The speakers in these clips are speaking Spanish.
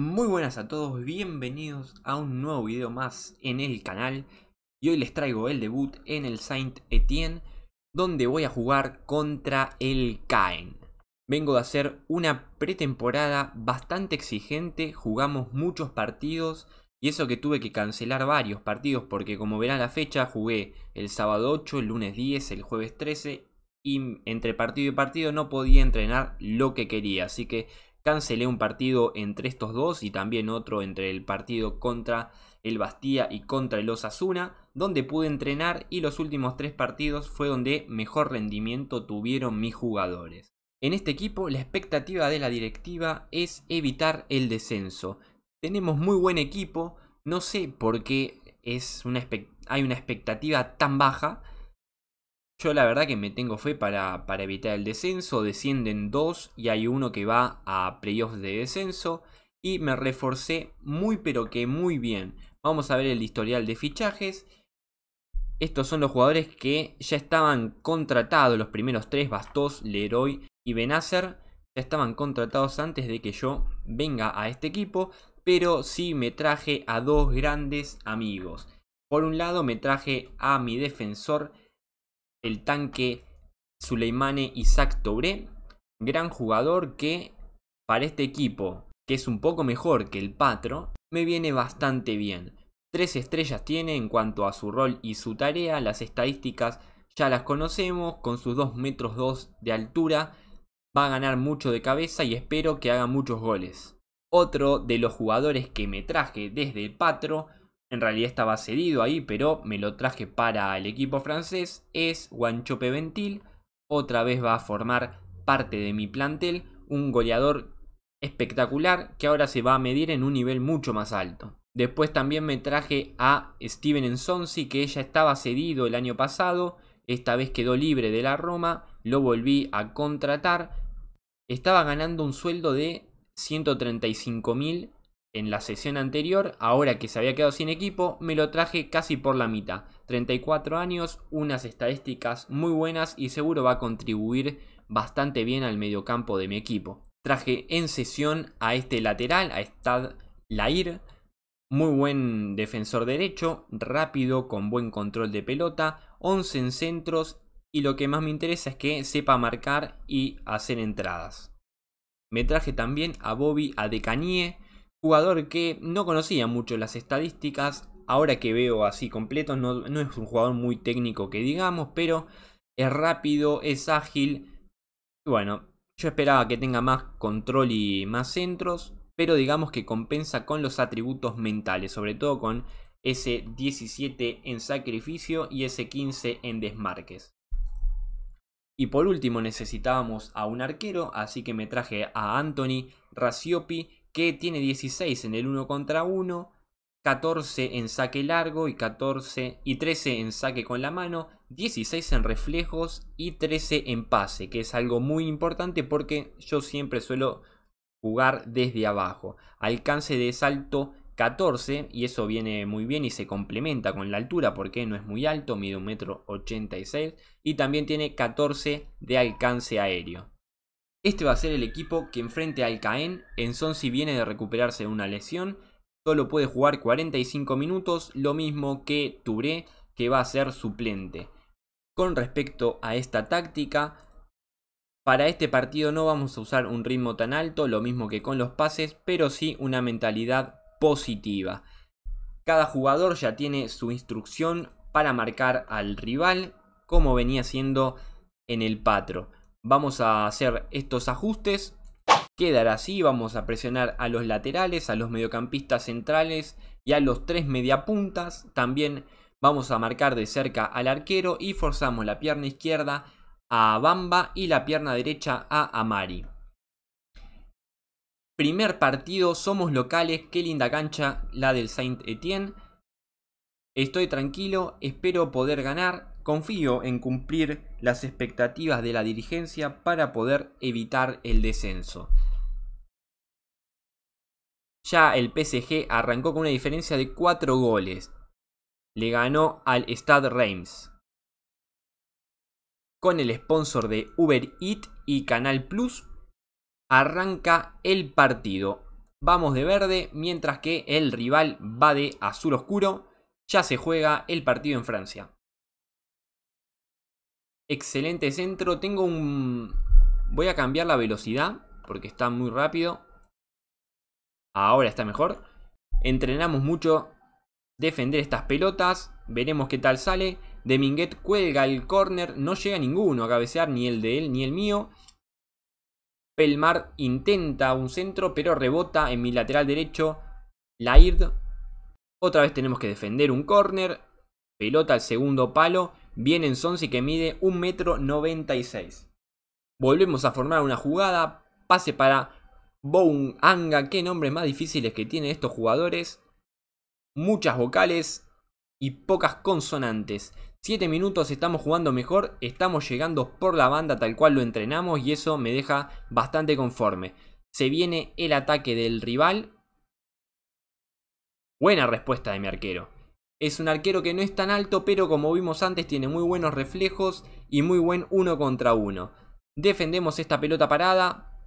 Muy buenas a todos, bienvenidos a un nuevo video más en el canal y hoy les traigo el debut en el Saint Etienne donde voy a jugar contra el Caen. Vengo de hacer una pretemporada bastante exigente, jugamos muchos partidos y eso que tuve que cancelar varios partidos porque como verán la fecha jugué el sábado 8, el lunes 10, el jueves 13 y entre partido y partido no podía entrenar lo que quería, así que Cancelé un partido entre estos dos y también otro entre el partido contra el Bastía y contra el Osasuna, donde pude entrenar y los últimos tres partidos fue donde mejor rendimiento tuvieron mis jugadores. En este equipo la expectativa de la directiva es evitar el descenso. Tenemos muy buen equipo, no sé por qué es hay una expectativa tan baja, yo la verdad que me tengo fe para, para evitar el descenso. Descienden dos y hay uno que va a playoffs de descenso. Y me reforcé muy pero que muy bien. Vamos a ver el historial de fichajes. Estos son los jugadores que ya estaban contratados. Los primeros tres, Bastos, Leroy y Benacer. Ya estaban contratados antes de que yo venga a este equipo. Pero sí me traje a dos grandes amigos. Por un lado me traje a mi defensor el tanque Suleimane Isaac Tobré. gran jugador que para este equipo, que es un poco mejor que el Patro, me viene bastante bien. Tres estrellas tiene en cuanto a su rol y su tarea, las estadísticas ya las conocemos, con sus 2 metros 2 de altura va a ganar mucho de cabeza y espero que haga muchos goles. Otro de los jugadores que me traje desde el Patro en realidad estaba cedido ahí, pero me lo traje para el equipo francés, es Guanchope Ventil, otra vez va a formar parte de mi plantel, un goleador espectacular que ahora se va a medir en un nivel mucho más alto. Después también me traje a Steven Ensonsi, que ella estaba cedido el año pasado, esta vez quedó libre de la Roma, lo volví a contratar, estaba ganando un sueldo de 135 mil en la sesión anterior, ahora que se había quedado sin equipo, me lo traje casi por la mitad. 34 años, unas estadísticas muy buenas y seguro va a contribuir bastante bien al mediocampo de mi equipo. Traje en sesión a este lateral, a Stad Lair, muy buen defensor derecho, rápido, con buen control de pelota, 11 en centros y lo que más me interesa es que sepa marcar y hacer entradas. Me traje también a Bobby Adecanie, jugador que no conocía mucho las estadísticas, ahora que veo así completo, no, es un jugador muy técnico que digamos, pero es rápido, es ágil. Bueno, yo esperaba que tenga más control y más centros, pero digamos que compensa con los atributos mentales, sobre todo con ese 17 en sacrificio y ese 15 en desmarques. Y por último necesitábamos a un arquero, así que me traje a Anthony Raciopi, que tiene 16 en el 1 contra 1, 14 en saque largo y, 14, y 13 en saque con la mano, 16 en reflejos y 13 en pase, que es algo muy importante porque yo siempre suelo jugar desde abajo. Alcance de salto 14 y eso viene muy bien y se complementa con la altura porque no es muy alto, mide 1,86 m y también tiene 14 de alcance aéreo. Este va a ser el equipo que enfrente al Caen. en si viene de recuperarse de una lesión. Solo puede jugar 45 minutos, lo mismo que Touré, que va a ser suplente. Con respecto a esta táctica, para este partido no vamos a usar un ritmo tan alto, lo mismo que con los pases, pero sí una mentalidad positiva. Cada jugador ya tiene su instrucción para marcar al rival, como venía siendo en el patro. Vamos a hacer estos ajustes. Quedará así, vamos a presionar a los laterales, a los mediocampistas centrales y a los tres mediapuntas. También vamos a marcar de cerca al arquero y forzamos la pierna izquierda a Bamba y la pierna derecha a Amari. Primer partido, somos locales, qué linda cancha la del Saint Etienne. Estoy tranquilo, espero poder ganar. Confío en cumplir las expectativas de la dirigencia para poder evitar el descenso. Ya el PSG arrancó con una diferencia de 4 goles. Le ganó al Stade Reims. Con el sponsor de Uber Eats y Canal Plus, arranca el partido. Vamos de verde, mientras que el rival va de azul oscuro. Ya se juega el partido en Francia. Excelente centro. Tengo un... Voy a cambiar la velocidad porque está muy rápido. Ahora está mejor. Entrenamos mucho defender estas pelotas. Veremos qué tal sale. Deminguet cuelga el corner, No llega ninguno a cabecear, ni el de él ni el mío. Pelmar intenta un centro, pero rebota en mi lateral derecho. Laird. Otra vez tenemos que defender un corner. Pelota al segundo palo. Viene en Sonsi que mide 1,96 m. Volvemos a formar una jugada. Pase para Boom Anga. Qué nombres más difíciles que tienen estos jugadores. Muchas vocales y pocas consonantes. 7 minutos estamos jugando mejor, estamos llegando por la banda tal cual lo entrenamos y eso me deja bastante conforme. Se viene el ataque del rival. Buena respuesta de mi arquero. Es un arquero que no es tan alto, pero como vimos antes tiene muy buenos reflejos y muy buen uno contra uno. Defendemos esta pelota parada.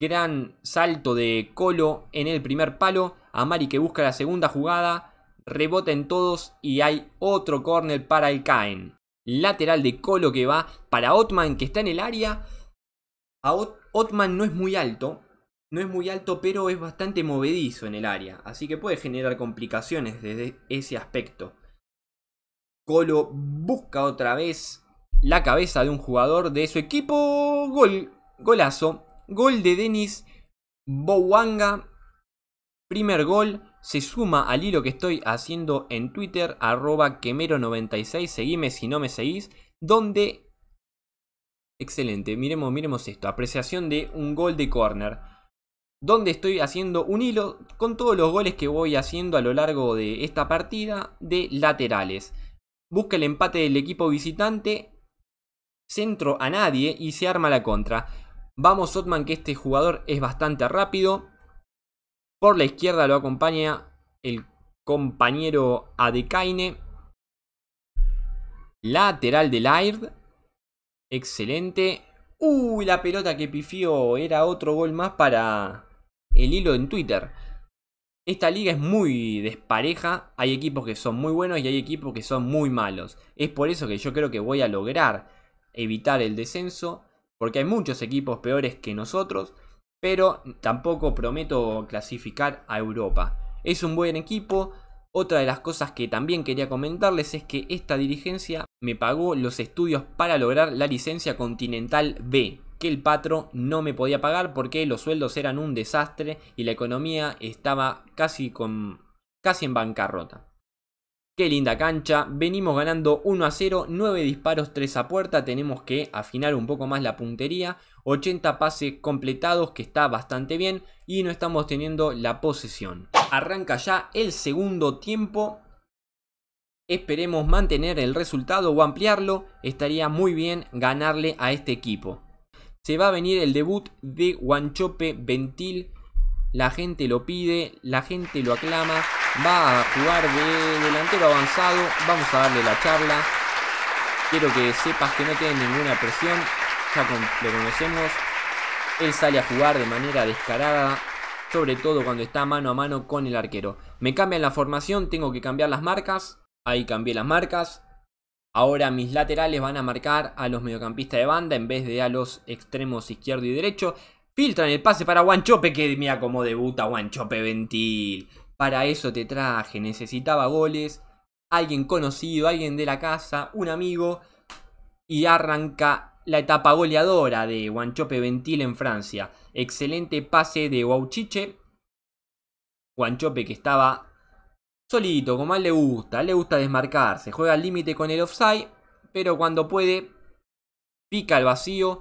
Gran salto de Colo en el primer palo. Amari que busca la segunda jugada. Rebota en todos y hay otro córner para el Caen. Lateral de Colo que va para Otman que está en el área. Otman no es muy alto, no es muy alto, pero es bastante movedizo en el área, así que puede generar complicaciones desde ese aspecto. Colo busca otra vez la cabeza de un jugador de su equipo. Gol, golazo, gol de Denis Bowanga. Primer gol, se suma al hilo que estoy haciendo en Twitter, arroba quemero96, seguime si no me seguís, donde... Excelente, miremos, miremos esto, apreciación de un gol de córner donde estoy haciendo un hilo con todos los goles que voy haciendo a lo largo de esta partida de laterales. Busca el empate del equipo visitante, centro a nadie y se arma la contra. Vamos Otman que este jugador es bastante rápido. Por la izquierda lo acompaña el compañero Adecaine. Lateral del Aird. Excelente. Uy, la pelota que pifió. Era otro gol más para el hilo en Twitter. Esta liga es muy despareja, hay equipos que son muy buenos y hay equipos que son muy malos. Es por eso que yo creo que voy a lograr evitar el descenso, porque hay muchos equipos peores que nosotros, pero tampoco prometo clasificar a Europa. Es un buen equipo. Otra de las cosas que también quería comentarles es que esta dirigencia me pagó los estudios para lograr la licencia Continental B, que el patro no me podía pagar porque los sueldos eran un desastre y la economía estaba casi, con, casi en bancarrota. Qué linda cancha, venimos ganando 1 a 0, 9 disparos, 3 a puerta, tenemos que afinar un poco más la puntería, 80 pases completados que está bastante bien y no estamos teniendo la posesión. Arranca ya el segundo tiempo, esperemos mantener el resultado o ampliarlo, estaría muy bien ganarle a este equipo. Se va a venir el debut de Guanchope Ventil. La gente lo pide, la gente lo aclama. Va a jugar de delantero avanzado. Vamos a darle la charla. Quiero que sepas que no tiene ninguna presión. Ya lo conocemos. Él sale a jugar de manera descarada. Sobre todo cuando está mano a mano con el arquero. Me cambian la formación, tengo que cambiar las marcas. Ahí cambié las marcas. Ahora mis laterales van a marcar a los mediocampistas de banda en vez de a los extremos izquierdo y derecho. Filtran el pase para Guanchope, que mira cómo debuta Guanchope Ventil. Para eso te traje, necesitaba goles, alguien conocido, alguien de la casa, un amigo. Y arranca la etapa goleadora de Guanchope Ventil en Francia. Excelente pase de Guauchiche. Guanchope que estaba Solito, como a él le gusta, le gusta desmarcarse, juega al límite con el offside, pero cuando puede, pica al vacío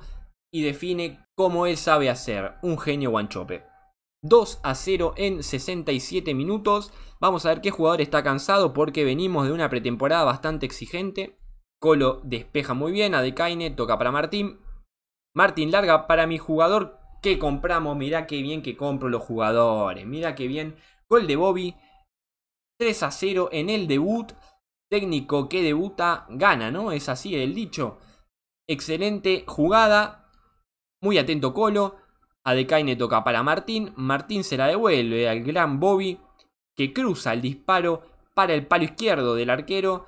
y define como él sabe hacer, un genio guanchope. 2 a 0 en 67 minutos. Vamos a ver qué jugador está cansado porque venimos de una pretemporada bastante exigente. Colo despeja muy bien, Adecaine toca para Martín. Martín larga para mi jugador que compramos. Mira qué bien que compro los jugadores. mira qué bien. Gol de Bobby. 3 a 0 en el debut. Técnico que debuta gana, ¿no? Es así el dicho. Excelente jugada. Muy atento Colo. a decaine toca para Martín. Martín se la devuelve al gran Bobby que cruza el disparo para el palo izquierdo del arquero.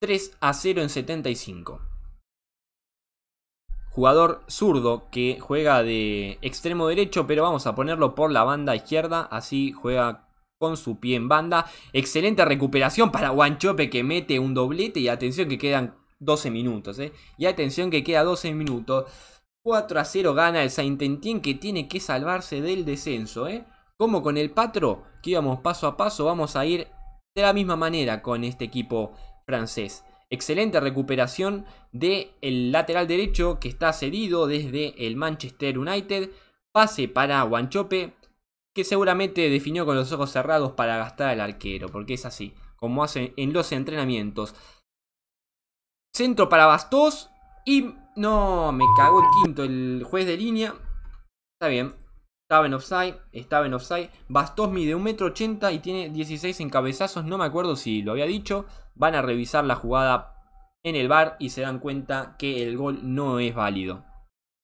3 a 0 en 75. Jugador zurdo que juega de extremo derecho, pero vamos a ponerlo por la banda izquierda. Así juega con su pie en banda. Excelente recuperación para Guanchope que mete un doblete y atención que quedan 12 minutos. Eh. Y atención que queda 12 minutos. 4 a 0 gana el Saint-Étienne que tiene que salvarse del descenso. Eh. Como con el Patro, que íbamos paso a paso, vamos a ir de la misma manera con este equipo francés. Excelente recuperación De el lateral derecho que está cedido desde el Manchester United. Pase para Guanchope, que seguramente definió con los ojos cerrados para gastar al arquero, porque es así, como hacen en los entrenamientos. Centro para Bastos y... No, me cagó el quinto, el juez de línea. Está bien, estaba en offside, estaba en offside. Bastos mide 1,80m y tiene 16 encabezazos. No me acuerdo si lo había dicho. Van a revisar la jugada en el bar y se dan cuenta que el gol no es válido.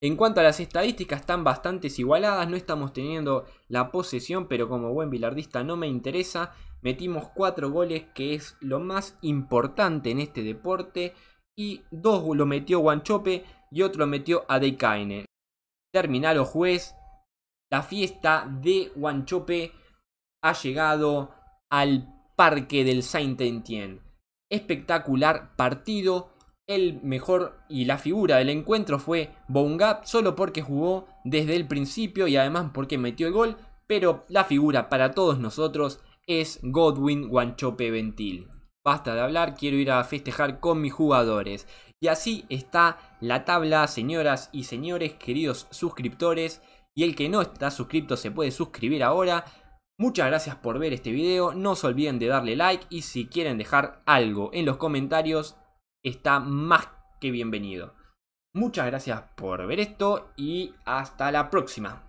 En cuanto a las estadísticas, están bastante igualadas. No estamos teniendo la posesión, pero como buen bilardista no me interesa. Metimos 4 goles, que es lo más importante en este deporte. Y dos lo metió Guanchope y otro lo metió Adecaine. Termina o juez, la fiesta de Guanchope ha llegado al parque del Saint-Étienne. Espectacular partido el mejor y la figura del encuentro fue Bongap solo porque jugó desde el principio y además porque metió el gol, pero la figura para todos nosotros es Godwin Guanchope Ventil. Basta de hablar, quiero ir a festejar con mis jugadores. Y así está la tabla, señoras y señores, queridos suscriptores. Y el que no está suscrito se puede suscribir ahora. Muchas gracias por ver este video, no se olviden de darle like y si quieren dejar algo en los comentarios está más que bienvenido. Muchas gracias por ver esto y hasta la próxima.